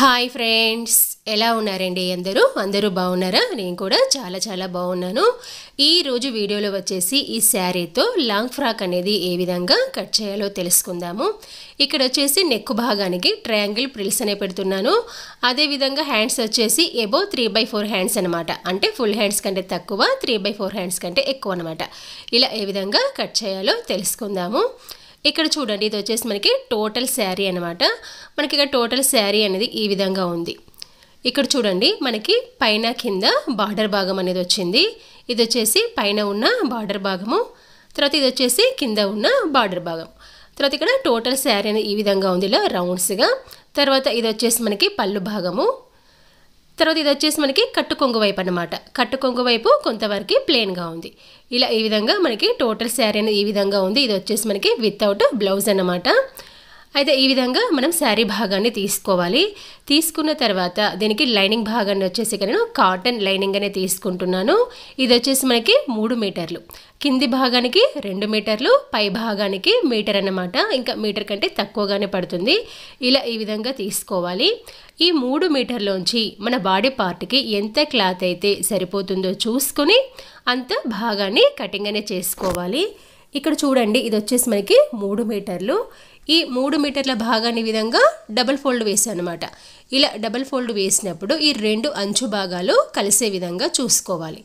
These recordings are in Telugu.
హాయ్ ఫ్రెండ్స్ ఎలా ఉన్నారండి అందరూ అందరూ బాగున్నారా నేను కూడా చాలా చాలా బాగున్నాను ఈరోజు వీడియోలో వచ్చేసి ఈ శారీతో లాంగ్ ఫ్రాక్ అనేది ఏ విధంగా కట్ చేయాలో తెలుసుకుందాము ఇక్కడ వచ్చేసి నెక్ భాగానికి ట్రయాంగిల్ ప్రిల్స్ అనే పెడుతున్నాను అదేవిధంగా హ్యాండ్స్ వచ్చేసి elbow three by four hands అనమాట అంటే ఫుల్ హ్యాండ్స్ కంటే తక్కువ త్రీ బై ఫోర్ హ్యాండ్స్ కంటే ఎక్కువ అనమాట ఇలా ఏ విధంగా కట్ చేయాలో తెలుసుకుందాము ఇక్కడ చూడండి ఇది వచ్చేసి మనకి టోటల్ శారీ అనమాట మనకి ఇక్కడ టోటల్ శారీ అనేది ఈ విధంగా ఉంది ఇక్కడ చూడండి మనకి పైన కింద బార్డర్ భాగం అనేది వచ్చింది ఇది వచ్చేసి పైన ఉన్న బార్డర్ భాగము తర్వాత ఇది వచ్చేసి కింద ఉన్న బార్డర్ భాగం తర్వాత ఇక్కడ టోటల్ శారీ అనేది ఈ విధంగా ఉంది ఇలా రౌండ్స్గా తర్వాత ఇది వచ్చేసి మనకి పళ్ళు భాగము తర్వాత ఇది వచ్చేసి మనకి కట్టు కొంగు వైపు అనమాట కట్టు కొంగు వైపు కొంతవరకు ప్లెయిన్గా ఉంది ఇలా ఈ విధంగా మనకి టోటల్ శారీ అనేది ఈ విధంగా ఉంది ఇది వచ్చేసి మనకి వితౌట్ బ్లౌజ్ అనమాట అయితే ఈ విధంగా మనం శారీ భాగాన్ని తీసుకోవాలి తీసుకున్న తర్వాత దీనికి లైనింగ్ భాగాన్ని వచ్చేసి నేను కాటన్ లైనింగ్ అనే తీసుకుంటున్నాను ఇది వచ్చేసి మనకి మూడు మీటర్లు కింది భాగానికి రెండు మీటర్లు పై భాగానికి మీటర్ అన్నమాట ఇంకా మీటర్ కంటే తక్కువగానే పడుతుంది ఇలా ఈ విధంగా తీసుకోవాలి ఈ మూడు మీటర్లోంచి మన బాడీ పార్ట్కి ఎంత క్లాత్ అయితే సరిపోతుందో చూసుకొని అంత భాగాన్ని కటింగ్ అనే చేసుకోవాలి ఇక్కడ చూడండి ఇది వచ్చేసి మనకి మూడు మీటర్లు ఈ మూడు మీటర్ల భాగాన్ని విధంగా డబల్ ఫోల్డ్ వేసాను అనమాట ఇలా డబల్ ఫోల్డ్ వేసినప్పుడు ఈ రెండు అంచు భాగాలు కలిసే విధంగా చూసుకోవాలి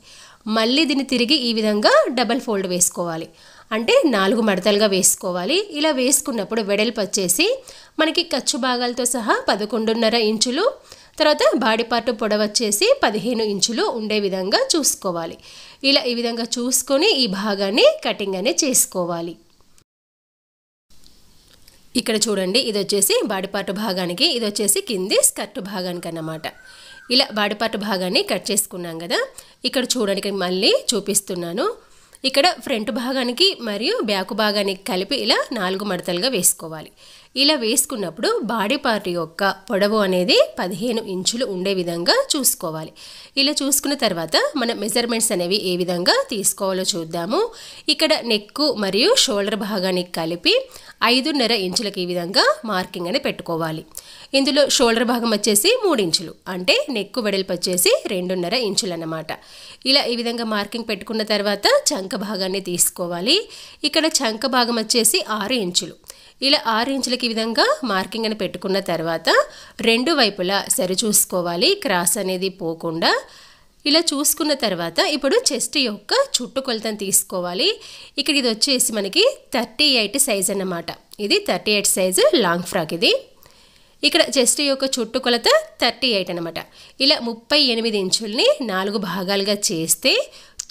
మళ్ళీ దీన్ని తిరిగి ఈ విధంగా డబల్ ఫోల్డ్ వేసుకోవాలి అంటే నాలుగు మడతలుగా వేసుకోవాలి ఇలా వేసుకున్నప్పుడు వెడల్పు వచ్చేసి మనకి ఖర్చు భాగాలతో సహా పదకొండున్నర ఇంచులు తర్వాత బాడీ పార్ట్ పొడవచ్చేసి వచ్చేసి పదిహేను ఇంచులు ఉండే విధంగా చూసుకోవాలి ఇలా ఈ విధంగా చూసుకొని ఈ భాగాన్ని కటింగ్ అనే చేసుకోవాలి ఇక్కడ చూడండి ఇది వచ్చేసి బాడిపాటు భాగానికి ఇది వచ్చేసి కింది స్కర్ట్ భాగానికి అన్నమాట ఇలా బాడిపాటు భాగాన్ని కట్ చేసుకున్నాం కదా ఇక్కడ చూడడానికి మళ్ళీ చూపిస్తున్నాను ఇక్కడ ఫ్రంట్ భాగానికి మరియు బ్యాక్ భాగానికి కలిపి ఇలా నాలుగు మడతలుగా వేసుకోవాలి ఇలా వేసుకున్నప్పుడు బాడీ పార్ట్ యొక్క పొడవు అనేది పదిహేను ఇంచులు ఉండే విధంగా చూసుకోవాలి ఇలా చూసుకున్న తర్వాత మన మెజర్మెంట్స్ అనేవి ఏ విధంగా తీసుకోవాలో చూద్దాము ఇక్కడ నెక్కు మరియు షోల్డర్ భాగానికి కలిపి ఐదున్నర ఇంచులకు ఈ విధంగా మార్కింగ్ అని పెట్టుకోవాలి ఇందులో షోల్డర్ భాగం వచ్చేసి మూడు ఇంచులు అంటే నెక్కు వెడల్పు వచ్చేసి రెండున్నర ఇంచులు అన్నమాట ఇలా ఈ విధంగా మార్కింగ్ పెట్టుకున్న తర్వాత చంక భాగాన్ని తీసుకోవాలి ఇక్కడ చంక భాగం వచ్చేసి ఆరు ఇంచులు ఇలా ఆరు ఇంచులకి ఈ విధంగా మార్కింగ్ అని పెట్టుకున్న తర్వాత రెండు వైపులా సరి చూసుకోవాలి క్రాస్ అనేది పోకుండా ఇలా చూసుకున్న తర్వాత ఇప్పుడు చెస్ట్ యొక్క చుట్టుకొలతను తీసుకోవాలి ఇక్కడ ఇది వచ్చేసి మనకి థర్టీ ఎయిట్ సైజ్ అన్నమాట ఇది thirty eight size long frock ఇది ఇక్కడ చెస్ట్ యొక్క చుట్టుకొలత థర్టీ ఎయిట్ అనమాట ఇలా ముప్పై ఎనిమిది ఇంచుల్ని నాలుగు భాగాలుగా చేస్తే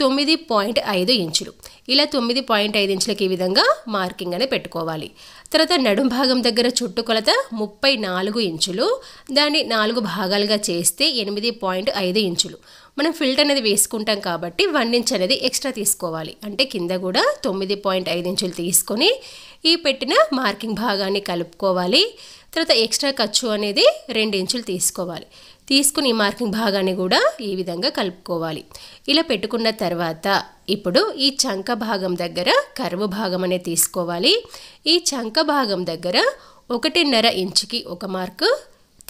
తొమ్మిది పాయింట్ ఐదు ఇంచులు ఇలా తొమ్మిది పాయింట్ ఐదు ఇంచులకి ఈ విధంగా మార్కింగ్ అనేది పెట్టుకోవాలి తర్వాత నడుం భాగం దగ్గర చుట్టుకొలత ముప్పై నాలుగు ఇంచులు దాన్ని నాలుగు భాగాలుగా చేస్తే ఎనిమిది పాయింట్ ఐదు ఇంచులు మనం ఫిల్టర్ అనేది వేసుకుంటాం కాబట్టి వన్ ఇంచ్ అనేది ఎక్స్ట్రా తీసుకోవాలి అంటే కింద కూడా తొమ్మిది పాయింట్ ఐదు ఇంచులు తీసుకొని ఈ పెట్టిన మార్కింగ్ భాగాన్ని కలుపుకోవాలి తర్వాత ఎక్స్ట్రా ఖర్చు అనేది రెండు ఇంచులు తీసుకోవాలి తీసుకుని మార్కింగ్ భాగాన్ని కూడా ఈ విధంగా కలుపుకోవాలి ఇలా పెట్టుకున్న తర్వాత ఇప్పుడు ఈ చంక భాగం దగ్గర కరువు భాగం అనేది తీసుకోవాలి ఈ చంక భాగం దగ్గర ఒకటిన్నర ఇంచుకి ఒక మార్కు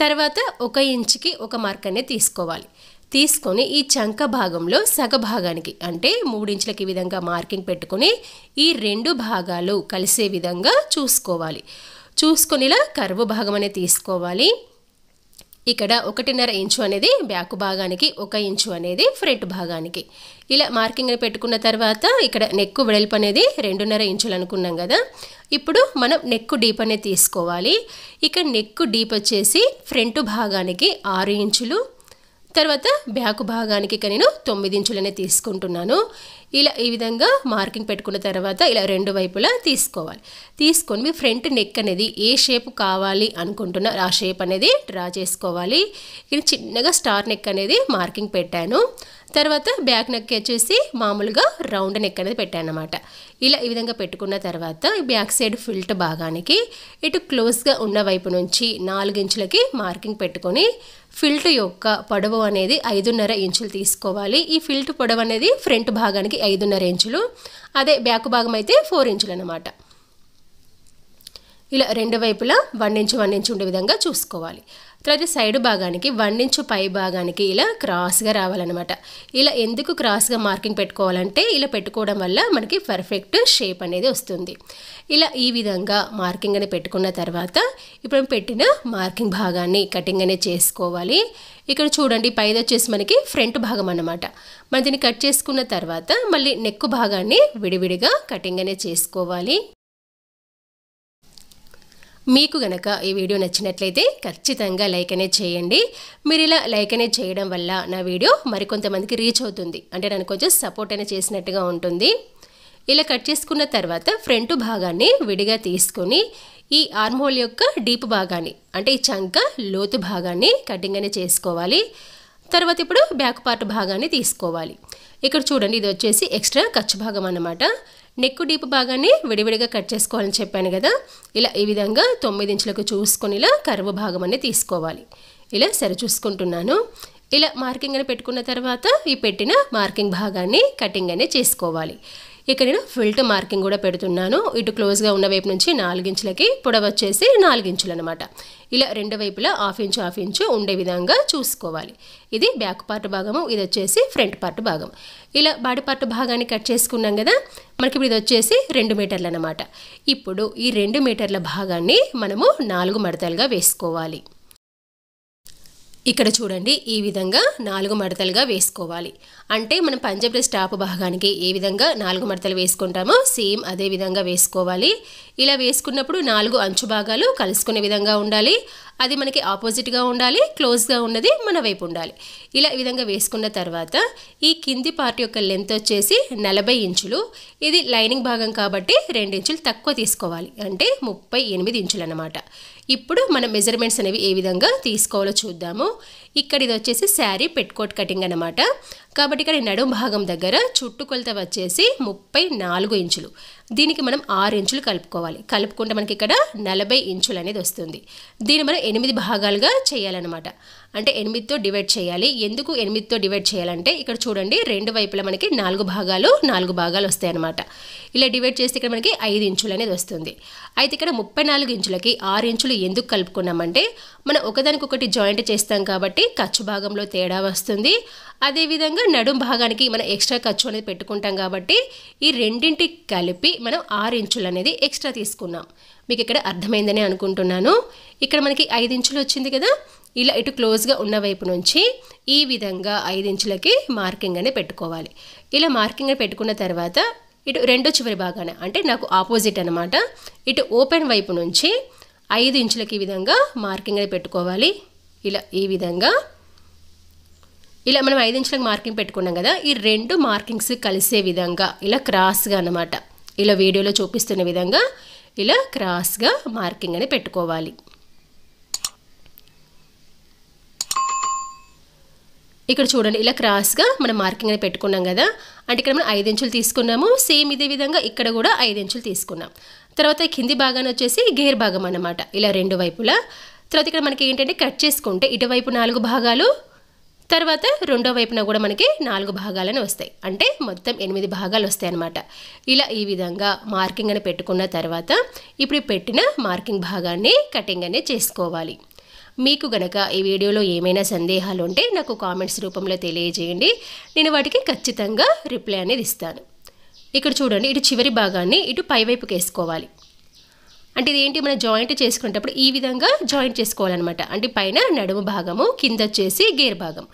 తర్వాత ఒక ఇంచుకి ఒక మార్క్ అనేది తీసుకోవాలి తీసుకొని ఈ చంక భాగంలో సగ భాగానికి అంటే మూడించులకి విధంగా మార్కింగ్ పెట్టుకొని ఈ రెండు భాగాలు కలిసే విధంగా చూసుకోవాలి చూసుకునిలా కరువు భాగం అనేది తీసుకోవాలి ఇక్కడ ఒకటిన్నర ఇంచు అనేది బ్యాక్ భాగానికి ఒక ఇంచు అనేది ఫ్రంట్ భాగానికి ఇలా మార్కింగ్ పెట్టుకున్న తర్వాత ఇక్కడ నెక్ వెడల్పు అనేది రెండున్నర ఇంచులు అనుకున్నాం కదా ఇప్పుడు మనం నెక్ డీప్ అనేది తీసుకోవాలి ఇక నెక్ డీప్ వచ్చేసి ఫ్రంట్ భాగానికి ఆరు ఇంచులు తర్వాత బ్యాక్ భాగానికి ఇక నేను తొమ్మిది ఇంచులనే తీసుకుంటున్నాను ఇలా ఈ విధంగా మార్కింగ్ పెట్టుకున్న తర్వాత ఇలా రెండు వైపులా తీసుకోవాలి తీసుకొని మీ ఫ్రంట్ నెక్ అనేది ఏ షేప్ కావాలి అనుకుంటున్నా ఆ షేప్ అనేది డ్రా చేసుకోవాలి ఇది చిన్నగా స్టార్ నెక్ అనేది మార్కింగ్ పెట్టాను తర్వాత బ్యాక్ నెక్ వచ్చేసి మామూలుగా రౌండ్ నెక్ అనేది పెట్టాను అనమాట ఇలా ఈ విధంగా పెట్టుకున్న తర్వాత బ్యాక్ సైడ్ ఫిల్ట్ భాగానికి ఇటు క్లోజ్గా ఉన్న వైపు నుంచి నాలుగించులకి మార్కింగ్ పెట్టుకొని ఫిల్ట్ యొక్క పొడవు అనేది ఐదున్నర ఇంచులు తీసుకోవాలి ఈ ఫిల్ట్ పొడవు అనేది ఫ్రంట్ భాగానికి ఐదున్నర ఇంచులు అదే బ్యాక్ భాగం అయితే ఫోర్ ఇంచులు అనమాట ఇలా రెండు వైపులా వన్ ఇంచు వన్ ఇంచు ఉండే విధంగా చూసుకోవాలి ప్రతి సైడ్ భాగానికి వన్ పై భాగానికి ఇలా క్రాస్గా రావాలన్నమాట ఇలా ఎందుకు క్రాస్గా మార్కింగ్ పెట్టుకోవాలంటే ఇలా పెట్టుకోవడం వల్ల మనకి పర్ఫెక్ట్ షేప్ అనేది వస్తుంది ఇలా ఈ విధంగా మార్కింగ్ అనేది పెట్టుకున్న తర్వాత ఇప్పుడు పెట్టిన మార్కింగ్ భాగాన్ని కటింగ్ అనేది చేసుకోవాలి ఇక్కడ చూడండి పైద వచ్చేసి మనకి ఫ్రంట్ భాగం అన్నమాట మనం దీన్ని కట్ చేసుకున్న తర్వాత మళ్ళీ నెక్ భాగాన్ని విడివిడిగా కటింగ్ అనేది చేసుకోవాలి మీకు గనక ఈ వీడియో నచ్చినట్లయితే ఖచ్చితంగా లైక్ అనే చేయండి మీరు ఇలా లైక్ అనే చేయడం వల్ల నా వీడియో మరికొంతమందికి రీచ్ అవుతుంది అంటే నన్ను కొంచెం సపోర్ట్ అయినా చేసినట్టుగా ఉంటుంది ఇలా కట్ చేసుకున్న తర్వాత ఫ్రంట్ భాగాన్ని విడిగా తీసుకొని ఈ ఆర్మోల్ యొక్క డీప్ భాగాన్ని అంటే ఈ చంక లోతు భాగాన్ని కటింగ్ అనే చేసుకోవాలి తర్వాత ఇప్పుడు బ్యాక్ పార్ట్ భాగాన్ని తీసుకోవాలి ఇక్కడ చూడండి ఇది వచ్చేసి ఎక్స్ట్రా ఖర్చు భాగం అన్నమాట నెక్కు డీప్ భాగాన్ని విడివిడిగా కట్ చేసుకోవాలని చెప్పాను కదా ఇలా ఈ విధంగా తొమ్మిది ఇంచులకు చూసుకొని ఇలా కరువు భాగం అనేది తీసుకోవాలి ఇలా సరి చూసుకుంటున్నాను ఇలా మార్కింగ్ అని పెట్టుకున్న తర్వాత ఈ పెట్టిన మార్కింగ్ భాగాన్ని కటింగ్ అనేది చేసుకోవాలి ఇక్కడ నేను ఫిల్ట్ మార్కింగ్ కూడా పెడుతున్నాను ఇటు క్లోజ్గా ఉన్న వైపు నుంచి నాలుగించులకి పొడవచ్చేసి నాలుగించులు అనమాట ఇలా రెండు వైపులా హాఫ్ ఇంచు హాఫ్ ఇంచు ఉండే విధంగా చూసుకోవాలి ఇది బ్యాక్ పార్ట్ భాగము ఇది వచ్చేసి ఫ్రంట్ పార్ట్ భాగం ఇలా బాడీ పార్ట్ భాగాన్ని కట్ చేసుకున్నాం కదా మనకి ఇప్పుడు ఇది వచ్చేసి రెండు మీటర్లు అనమాట ఇప్పుడు ఈ రెండు మీటర్ల భాగాన్ని మనము నాలుగు మడతలుగా వేసుకోవాలి ఇక్కడ చూడండి ఈ విధంగా నాలుగు మడతలుగా వేసుకోవాలి అంటే మనం పంజాబ్రెస్ టాప్ భాగానికి ఏ విధంగా నాలుగు మడతలు వేసుకుంటామో సేమ్ అదే విధంగా వేసుకోవాలి ఇలా వేసుకున్నప్పుడు నాలుగు అంచు భాగాలు కలుసుకునే విధంగా ఉండాలి అది మనకి ఆపోజిట్గా ఉండాలి క్లోజ్గా ఉన్నది మన వైపు ఉండాలి ఇలా ఈ విధంగా వేసుకున్న తర్వాత ఈ కింది పార్ట్ యొక్క లెంత్ వచ్చేసి నలభై ఇంచులు ఇది లైనింగ్ భాగం కాబట్టి రెండు ఇంచులు తక్కువ తీసుకోవాలి అంటే ముప్పై ఎనిమిది ఇంచులు అనమాట ఇప్పుడు మన మెజర్మెంట్స్ అనేవి ఏ విధంగా తీసుకోవాలో చూద్దాము ఇక్కడ ఇది వచ్చేసి శారీ పెట్టుకోట్ కటింగ్ అనమాట కాబట్టి ఇక్కడ నడుం భాగం దగ్గర చుట్టుకొలత వచ్చేసి ముప్పై నాలుగు ఇంచులు దీనికి మనం ఆరు ఇంచులు కలుపుకోవాలి కలుపుకుంటే మనకి ఇక్కడ నలభై ఇంచులు అనేది వస్తుంది దీన్ని మనం ఎనిమిది భాగాలుగా చేయాలన్నమాట అంటే ఎనిమిదితో డివైడ్ చేయాలి ఎందుకు ఎనిమిదితో డివైడ్ చేయాలంటే ఇక్కడ చూడండి రెండు వైపులా మనకి నాలుగు భాగాలు నాలుగు భాగాలు వస్తాయి అనమాట ఇలా డివైడ్ చేస్తే ఇక్కడ మనకి ఐదు ఇంచులు అనేది వస్తుంది అయితే ఇక్కడ ముప్పై నాలుగు ఇంచులకి ఆరు ఇంచులు ఎందుకు కలుపుకున్నామంటే మనం ఒకదానికొకటి జాయింట్ చేస్తాం కాబట్టి ఖర్చు భాగంలో తేడా వస్తుంది అదేవిధంగా నడుం భాగానికి మనం ఎక్స్ట్రా ఖర్చు అనేది పెట్టుకుంటాం కాబట్టి ఈ రెండింటి కలిపి మనం ఆరు ఇంచులు అనేది ఎక్స్ట్రా తీసుకున్నాం మీకు ఇక్కడ అర్థమైందని అనుకుంటున్నాను ఇక్కడ మనకి ఐదు ఇంచులు వచ్చింది కదా ఇలా ఇటు క్లోజ్గా ఉన్న వైపు నుంచి ఈ విధంగా ఐదు ఇంచులకి మార్కింగ్ అనేది పెట్టుకోవాలి ఇలా మార్కింగ్ పెట్టుకున్న తర్వాత ఇటు రెండో చివరి భాగాన అంటే నాకు ఆపోజిట్ అనమాట ఇటు ఓపెన్ వైపు నుంచి ఐదు ఇంచులకి ఈ విధంగా మార్కింగ్ అనేది పెట్టుకోవాలి ఇలా ఈ విధంగా ఇలా మనం ఐదు ఇంచులకు మార్కింగ్ పెట్టుకున్నాం కదా ఈ రెండు మార్కింగ్స్ కలిసే విధంగా ఇలా క్రాస్గా అనమాట ఇలా వీడియోలో చూపిస్తున్న విధంగా ఇలా క్రాస్గా మార్కింగ్ అని పెట్టుకోవాలి ఇక్కడ చూడండి ఇలా క్రాస్గా మనం మార్కింగ్ అని పెట్టుకున్నాం కదా అంటే ఇక్కడ మనం ఐదు ఇంచులు తీసుకున్నాము సేమ్ ఇదే విధంగా ఇక్కడ కూడా ఐదు ఇంచులు తీసుకున్నాం తర్వాత కింది భాగాన్ని వచ్చేసి గేర్ భాగం అన్నమాట ఇలా రెండు వైపులా తర్వాత ఇక్కడ మనకి ఏంటంటే కట్ చేసుకుంటే ఇటువైపు నాలుగు భాగాలు తర్వాత రెండో వైపున కూడా మనకి నాలుగు భాగాలను వస్తాయి అంటే మొత్తం ఎనిమిది భాగాలు వస్తాయి అన్నమాట ఇలా ఈ విధంగా మార్కింగ్ అని పెట్టుకున్న తర్వాత ఇప్పుడు పెట్టిన మార్కింగ్ భాగాన్ని కటింగ్ అనేది చేసుకోవాలి మీకు గనక ఈ వీడియోలో ఏమైనా సందేహాలు ఉంటే నాకు కామెంట్స్ రూపంలో తెలియజేయండి నేను వాటికి ఖచ్చితంగా రిప్లై అనేది ఇస్తాను ఇక్కడ చూడండి ఇటు చివరి భాగాన్ని ఇటు పైవైపుకి వేసుకోవాలి అంటే ఇదేంటి మనం జాయింట్ చేసుకునేటప్పుడు ఈ విధంగా జాయింట్ చేసుకోవాలన్నమాట అంటే పైన నడుము భాగము కింద వచ్చేసి గేర్ భాగం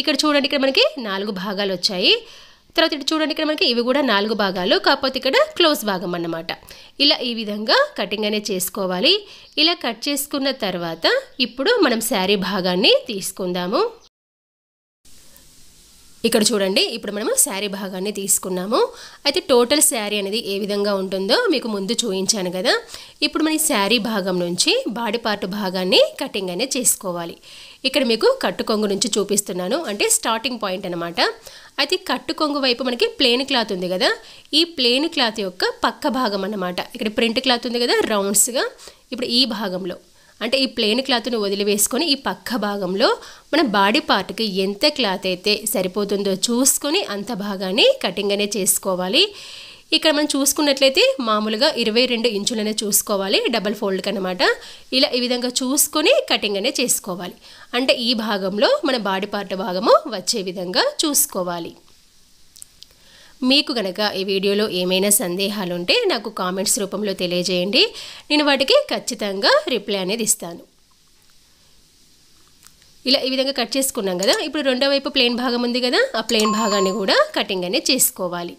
ఇక్కడ చూడండి ఇక్కడ మనకి నాలుగు భాగాలు వచ్చాయి తర్వాత ఇటు చూడండి ఇక్కడ మనకి ఇవి కూడా నాలుగు భాగాలు కాకపోతే ఇక్కడ క్లోజ్ భాగం అన్నమాట ఇలా ఈ విధంగా కటింగ్ అనేది చేసుకోవాలి ఇలా కట్ చేసుకున్న తర్వాత ఇప్పుడు మనం శారీ భాగాన్ని తీసుకుందాము ఇక్కడ చూడండి ఇప్పుడు మనము శారీ భాగాన్ని తీసుకున్నాము అయితే టోటల్ శారీ అనేది ఏ విధంగా ఉంటుందో మీకు ముందు చూపించాను కదా ఇప్పుడు మన శారీ భాగం నుంచి బాడీ పార్ట్ భాగాన్ని కటింగ్ అనేది చేసుకోవాలి ఇక్కడ మీకు కట్టు కొంగు నుంచి చూపిస్తున్నాను అంటే స్టార్టింగ్ పాయింట్ అనమాట అయితే కట్టు కొంగు వైపు మనకి ప్లెయిన్ క్లాత్ ఉంది కదా ఈ ప్లెయిన్ క్లాత్ యొక్క పక్క భాగం అన్నమాట ఇక్కడ ప్రింట్ క్లాత్ ఉంది కదా రౌండ్స్గా ఇప్పుడు ఈ భాగంలో అంటే ఈ ప్లెయిన్ క్లాత్ను వదిలివేసుకొని ఈ పక్క భాగంలో మన బాడీ పార్ట్కి ఎంత క్లాత్ అయితే సరిపోతుందో చూసుకొని అంత భాగాన్ని కటింగ్ అనే చేసుకోవాలి ఇక్కడ మనం చూసుకున్నట్లయితే మామూలుగా ఇరవై రెండు ఇంచులనే చూసుకోవాలి డబల్ ఫోల్డ్కి అనమాట ఇలా ఈ విధంగా చూసుకొని కటింగ్ అనే చేసుకోవాలి అంటే ఈ భాగంలో మన బాడీ పార్ట్ భాగము వచ్చే విధంగా చూసుకోవాలి మీకు గనక ఈ వీడియోలో ఏమైనా సందేహాలుంటే నాకు కామెంట్స్ రూపంలో తెలియజేయండి నేను వాటికి ఖచ్చితంగా రిప్లై అనేది ఇస్తాను ఇలా ఈ విధంగా కట్ చేసుకున్నాం కదా ఇప్పుడు రెండో వైపు ప్లెయిన్ భాగం ఉంది కదా ఆ ప్లెయిన్ భాగాన్ని కూడా కటింగ్ అనేది చేసుకోవాలి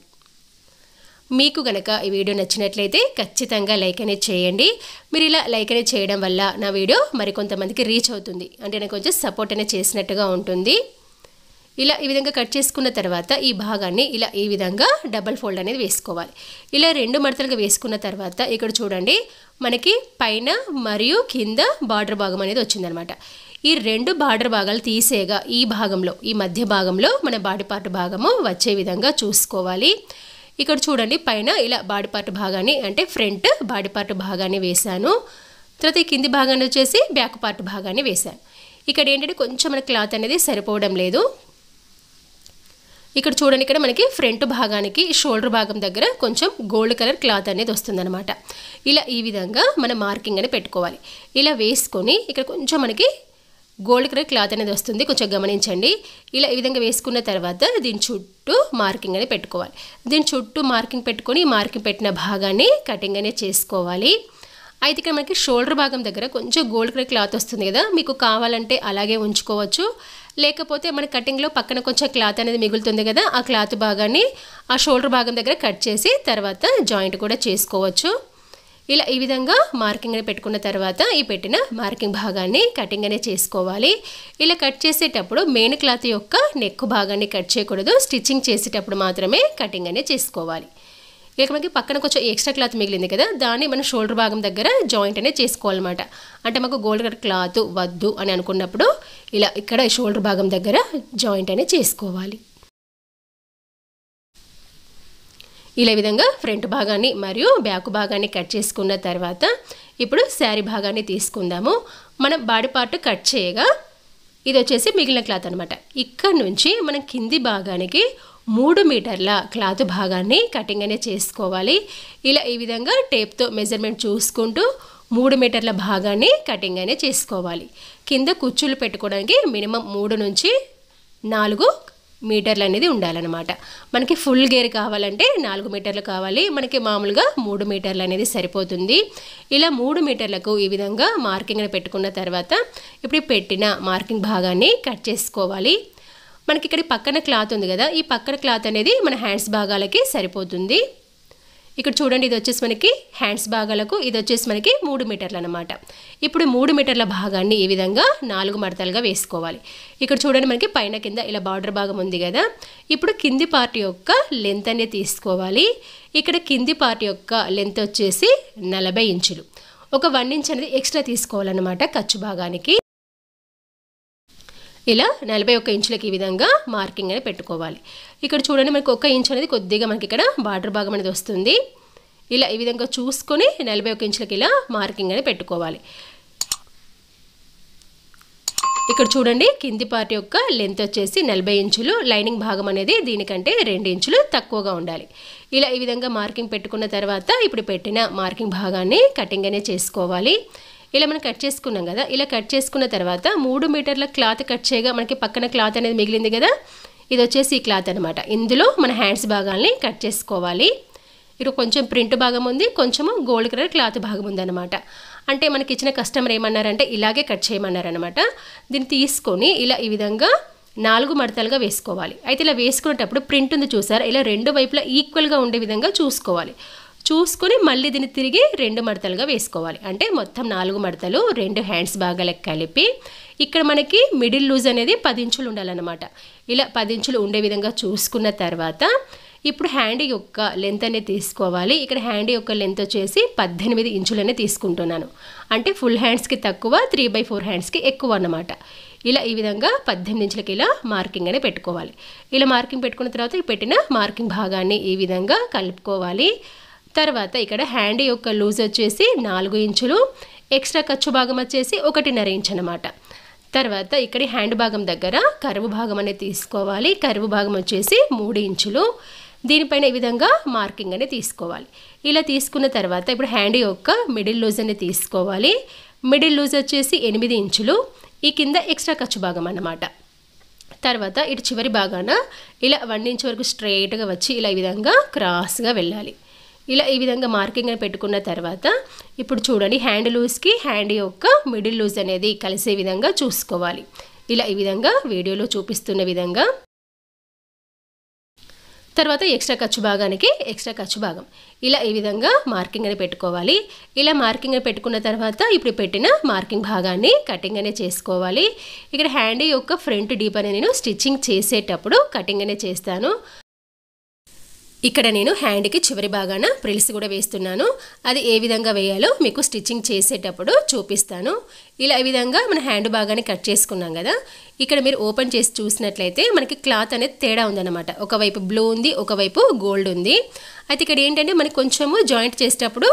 మీకు గనక ఈ వీడియో నచ్చినట్లయితే ఖచ్చితంగా లైక్ అనేది చేయండి మీరు ఇలా లైక్ అనేది చేయడం వల్ల నా వీడియో మరికొంతమందికి రీచ్ అవుతుంది అంటే నాకు కొంచెం సపోర్ట్ అనేది చేసినట్టుగా ఉంటుంది ఇలా ఈ విధంగా కట్ చేసుకున్న తర్వాత ఈ భాగాన్ని ఇలా ఈ విధంగా డబల్ ఫోల్డ్ అనేది వేసుకోవాలి ఇలా రెండు మడతలుగా వేసుకున్న తర్వాత ఇక్కడ చూడండి మనకి పైన మరియు కింద బార్డర్ భాగం అనేది వచ్చిందనమాట ఈ రెండు బార్డర్ భాగాలు తీసేగా ఈ భాగంలో ఈ మధ్య భాగంలో మన బాడీ పార్ట్ భాగము వచ్చే విధంగా చూసుకోవాలి ఇక్కడ చూడండి పైన ఇలా బాడీ పార్ట్ భాగాన్ని అంటే ఫ్రంట్ బాడీ పార్ట్ భాగాన్ని వేశాను తర్వాత ఈ కింది భాగాన్ని వచ్చేసి బ్యాక్ పార్ట్ భాగాన్ని వేశాను ఇక్కడ ఏంటంటే కొంచెం మన క్లాత్ అనేది సరిపోవడం లేదు ఇక్కడ చూడండి ఇక్కడ మనకి ఫ్రంట్ భాగానికి షోల్డర్ భాగం దగ్గర కొంచెం గోల్డ్ కలర్ క్లాత్ అనేది వస్తుందన్నమాట ఇలా ఈ విధంగా మన మార్కింగ్ అనేది పెట్టుకోవాలి ఇలా వేసుకొని ఇక్కడ కొంచెం మనకి గోల్డ్ కలర్ క్లాత్ అనేది వస్తుంది కొంచెం గమనించండి ఇలా ఈ విధంగా వేసుకున్న తర్వాత దీని చుట్టూ మార్కింగ్ అనేది పెట్టుకోవాలి దీని చుట్టూ మార్కింగ్ పెట్టుకొని మార్కింగ్ పెట్టిన భాగాన్ని కటింగ్ అనేది చేసుకోవాలి అయితే ఇక్కడ మనకి షోల్డర్ భాగం దగ్గర కొంచెం గోల్డ్ కలర్ క్లాత్ వస్తుంది కదా మీకు కావాలంటే అలాగే ఉంచుకోవచ్చు లేకపోతే మన కటింగ్లో పక్కన కొంచెం క్లాత్ అనేది మిగులుతుంది కదా ఆ క్లాత్ భాగాన్ని ఆ షోల్డర్ భాగం దగ్గర కట్ చేసి తర్వాత జాయింట్ కూడా చేసుకోవచ్చు ఇలా ఈ విధంగా మార్కింగ్ అనేది పెట్టుకున్న తర్వాత ఈ పెట్టిన మార్కింగ్ భాగాన్ని కటింగ్ అనేది చేసుకోవాలి ఇలా కట్ చేసేటప్పుడు మెయిన్ క్లాత్ యొక్క నెక్ భాగాన్ని కట్ చేయకూడదు స్టిచ్చింగ్ చేసేటప్పుడు మాత్రమే కటింగ్ అనేది చేసుకోవాలి ఇక మనకి పక్కన కొంచెం ఎక్స్ట్రా క్లాత్ మిగిలింది కదా దాన్ని మనం షోల్డర్ భాగం దగ్గర జాయింట్ అనేది చేసుకోవాలన్నమాట అంటే మాకు గోల్డ్ కలర్ క్లాత్ వద్దు అని అనుకున్నప్పుడు ఇలా ఇక్కడ షోల్డర్ భాగం దగ్గర జాయింట్ అనేది చేసుకోవాలి ఇలా విధంగా ఫ్రంట్ భాగాన్ని మరియు బ్యాక్ భాగాన్ని కట్ చేసుకున్న తర్వాత ఇప్పుడు శారీ భాగాన్ని తీసుకుందాము మనం బాడీ పార్ట్ కట్ చేయగా ఇది వచ్చేసి మిగిలిన క్లాత్ అనమాట ఇక్కడ నుంచి మనం కింది భాగానికి మూడు మీటర్ల క్లాత్ భాగాన్ని కటింగ్ అనేది చేసుకోవాలి ఇలా ఈ విధంగా టేప్తో మెజర్మెంట్ చూసుకుంటూ మూడు మీటర్ల భాగాన్ని కటింగ్ అనేది చేసుకోవాలి కింద కుచ్చులు పెట్టుకోవడానికి మినిమం మూడు నుంచి నాలుగు మీటర్లు అనేది ఉండాలన్నమాట మనకి ఫుల్ గేర్ కావాలంటే నాలుగు మీటర్లు కావాలి మనకి మామూలుగా మూడు మీటర్లు అనేది సరిపోతుంది ఇలా మూడు మీటర్లకు ఈ విధంగా మార్కింగ్ని పెట్టుకున్న తర్వాత ఇప్పుడు పెట్టిన మార్కింగ్ భాగాన్ని కట్ చేసుకోవాలి మనకి ఇక్కడ పక్కన క్లాత్ ఉంది కదా ఈ పక్కన క్లాత్ అనేది మన హ్యాండ్స్ భాగాలకి సరిపోతుంది ఇక్కడ చూడండి ఇది వచ్చేసి మనకి హ్యాండ్స్ భాగాలకు ఇది వచ్చేసి మనకి మూడు మీటర్లు అనమాట ఇప్పుడు మూడు మీటర్ల భాగాన్ని ఈ విధంగా నాలుగు మడతలుగా వేసుకోవాలి ఇక్కడ చూడండి మనకి పైన కింద ఇలా బార్డర్ భాగం ఉంది కదా ఇప్పుడు కింది పార్ట్ యొక్క లెంత్ అనేది తీసుకోవాలి ఇక్కడ కింది పార్ట్ యొక్క లెంత్ వచ్చేసి నలభై ఇంచులు ఒక వన్ ఇంచ్ అనేది ఎక్స్ట్రా తీసుకోవాలన్నమాట ఖర్చు భాగానికి ఇలా నలభై ఒక్క ఇంచులకి ఈ విధంగా మార్కింగ్ అనేది పెట్టుకోవాలి ఇక్కడ చూడండి మనకి ఒక్క ఇంచు అనేది కొద్దిగా మనకి ఇక్కడ బార్డర్ భాగం అనేది వస్తుంది ఇలా ఈ విధంగా చూసుకొని నలభై ఒక్క ఇంచులకి ఇలా మార్కింగ్ అనేది పెట్టుకోవాలి ఇక్కడ చూడండి కింది పార్ట్ యొక్క లెంత్ వచ్చేసి నలభై ఇంచులు లైనింగ్ భాగం అనేది దీనికంటే రెండు ఇంచులు తక్కువగా ఉండాలి ఇలా ఈ విధంగా మార్కింగ్ పెట్టుకున్న తర్వాత ఇప్పుడు పెట్టిన మార్కింగ్ భాగాన్ని కటింగ్ అనేది చేసుకోవాలి ఇలా మనం కట్ చేసుకున్నాం కదా ఇలా కట్ చేసుకున్న తర్వాత మూడు మీటర్ల క్లాత్ కట్ చేయగా మనకి పక్కన క్లాత్ అనేది మిగిలింది కదా ఇది వచ్చేసి ఈ క్లాత్ అనమాట ఇందులో మన హ్యాండ్స్ భాగాల్ని కట్ చేసుకోవాలి ఇక్కడ కొంచెం ప్రింట్ భాగం ఉంది కొంచెము గోల్డ్ కలర్ క్లాత్ భాగం ఉంది అనమాట అంటే మనకి ఇచ్చిన కస్టమర్ ఏమన్నారంటే ఇలాగే కట్ చేయమన్నారనమాట దీన్ని తీసుకొని ఇలా ఈ విధంగా నాలుగు మడతలుగా వేసుకోవాలి అయితే ఇలా వేసుకునేటప్పుడు ప్రింట్ ఉంది చూసారా ఇలా రెండు వైపులా ఈక్వల్గా ఉండే విధంగా చూసుకోవాలి చూసుకుని మళ్ళీ దీన్ని తిరిగి రెండు మడతలుగా వేసుకోవాలి అంటే మొత్తం నాలుగు మడతలు రెండు హ్యాండ్స్ భాగాలకు కలిపి ఇక్కడ మనకి మిడిల్ లూజ్ అనేది పది ఇంచులు ఉండాలన్నమాట ఇలా పది ఇంచులు ఉండే విధంగా చూసుకున్న తర్వాత ఇప్పుడు హ్యాండ్ యొక్క లెంత్ అనేది తీసుకోవాలి ఇక్కడ హ్యాండ్ యొక్క లెంత్ వచ్చేసి పద్దెనిమిది ఇంచులనే తీసుకుంటున్నాను అంటే ఫుల్ హ్యాండ్స్కి తక్కువ త్రీ బై ఫోర్ హ్యాండ్స్కి ఎక్కువ అన్నమాట ఇలా ఈ విధంగా పద్దెనిమిది ఇంచులకి ఇలా మార్కింగ్ అనేది పెట్టుకోవాలి ఇలా మార్కింగ్ పెట్టుకున్న తర్వాత పెట్టిన మార్కింగ్ భాగాన్ని ఈ విధంగా కలుపుకోవాలి తర్వాత ఇక్కడ హ్యాండ్ యొక్క లూజ్ వచ్చేసి నాలుగు ఇంచులు ఎక్స్ట్రా ఖర్చు భాగం వచ్చేసి ఒకటిన్నర ఇంచ్ అనమాట తర్వాత ఇక్కడ హ్యాండ్ భాగం దగ్గర కరువు భాగం అనేది తీసుకోవాలి కరువు భాగం వచ్చేసి మూడు ఇంచులు దీనిపైన ఈ విధంగా మార్కింగ్ అనేది తీసుకోవాలి ఇలా తీసుకున్న తర్వాత ఇప్పుడు హ్యాండ్ యొక్క మిడిల్ లూజ్ అనేది తీసుకోవాలి మిడిల్ లూజ్ వచ్చేసి ఎనిమిది ఇంచులు ఈ కింద ఎక్స్ట్రా ఖర్చు భాగం అన్నమాట తర్వాత ఇటు చివరి భాగాన ఇలా వన్ ఇంచ్ వరకు స్ట్రైట్గా వచ్చి ఇలా ఈ విధంగా క్రాస్గా వెళ్ళాలి ఇలా ఈ విధంగా మార్కింగ్ అని పెట్టుకున్న తర్వాత ఇప్పుడు చూడండి హ్యాండ్ లూజ్కి హ్యాండ్ యొక్క మిడిల్ లూజ్ అనేది కలిసే విధంగా చూసుకోవాలి ఇలా ఈ విధంగా వీడియోలో చూపిస్తున్న విధంగా తర్వాత ఎక్స్ట్రా ఖర్చు భాగానికి ఎక్స్ట్రా ఖర్చు భాగం ఇలా ఈ విధంగా మార్కింగ్ అని పెట్టుకోవాలి ఇలా మార్కింగ్ అని పెట్టుకున్న తర్వాత ఇప్పుడు పెట్టిన మార్కింగ్ భాగాన్ని కటింగ్ అనే చేసుకోవాలి ఇక్కడ హ్యాండ్ యొక్క ఫ్రంట్ డీప్ అనే నేను స్టిచ్చింగ్ చేసేటప్పుడు కటింగ్ అనే చేస్తాను ఇక్కడ నేను హ్యాండ్కి చివరి భాగాన ప్రిల్స్ కూడా వేస్తున్నాను అది ఏ విధంగా వేయాలో మీకు స్టిచ్చింగ్ చేసేటప్పుడు చూపిస్తాను ఇలా ఈ విధంగా మన హ్యాండ్ భాగాన్ని కట్ చేసుకున్నాం కదా ఇక్కడ మీరు ఓపెన్ చేసి చూసినట్లయితే మనకి క్లాత్ అనేది తేడా ఉందన్నమాట ఒకవైపు బ్లూ ఉంది ఒకవైపు గోల్డ్ ఉంది అయితే ఇక్కడ ఏంటంటే మనకి కొంచెము జాయింట్ చేసేటప్పుడు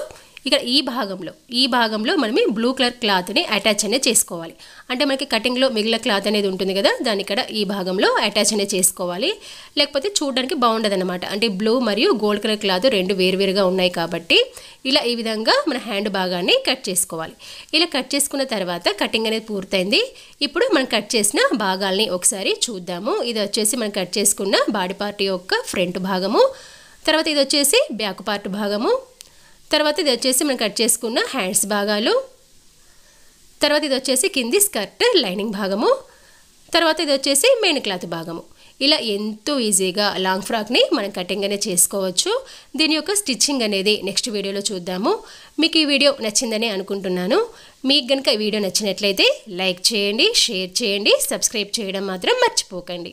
ఇక్కడ ఈ భాగంలో ఈ భాగంలో మనం బ్లూ కలర్ క్లాత్ని అటాచ్ అనేది చేసుకోవాలి అంటే మనకి కటింగ్లో మిగిలిన క్లాత్ అనేది ఉంటుంది కదా దాన్ని ఇక్కడ ఈ భాగంలో అటాచ్ అనేది చేసుకోవాలి లేకపోతే చూడడానికి బాగుండదు అంటే బ్లూ మరియు గోల్డ్ కలర్ క్లాత్ రెండు వేరువేరుగా ఉన్నాయి కాబట్టి ఇలా ఈ విధంగా మన హ్యాండ్ భాగాన్ని కట్ చేసుకోవాలి ఇలా కట్ చేసుకున్న తర్వాత కటింగ్ అనేది పూర్తయింది ఇప్పుడు మనం కట్ చేసిన భాగాల్ని ఒకసారి చూద్దాము ఇది వచ్చేసి మనం కట్ చేసుకున్న బాడీ పార్ట్ యొక్క ఫ్రంట్ భాగము తర్వాత ఇది వచ్చేసి బ్యాక్ పార్ట్ భాగము తర్వాత ఇది వచ్చేసి మనం కట్ చేసుకున్న హ్యాండ్స్ భాగాలు తర్వాత ఇది వచ్చేసి కింది స్కర్ట్ లైనింగ్ భాగము తర్వాత ఇది వచ్చేసి మెయిన్ క్లాత్ భాగము ఇలా ఎంతో ఈజీగా లాంగ్ ఫ్రాక్ని మనం కటింగ్ అనేది చేసుకోవచ్చు దీని యొక్క స్టిచ్చింగ్ అనేది నెక్స్ట్ వీడియోలో చూద్దాము మీకు ఈ వీడియో నచ్చిందని అనుకుంటున్నాను మీకు కనుక ఈ వీడియో నచ్చినట్లయితే లైక్ చేయండి షేర్ చేయండి సబ్స్క్రైబ్ చేయడం మాత్రం మర్చిపోకండి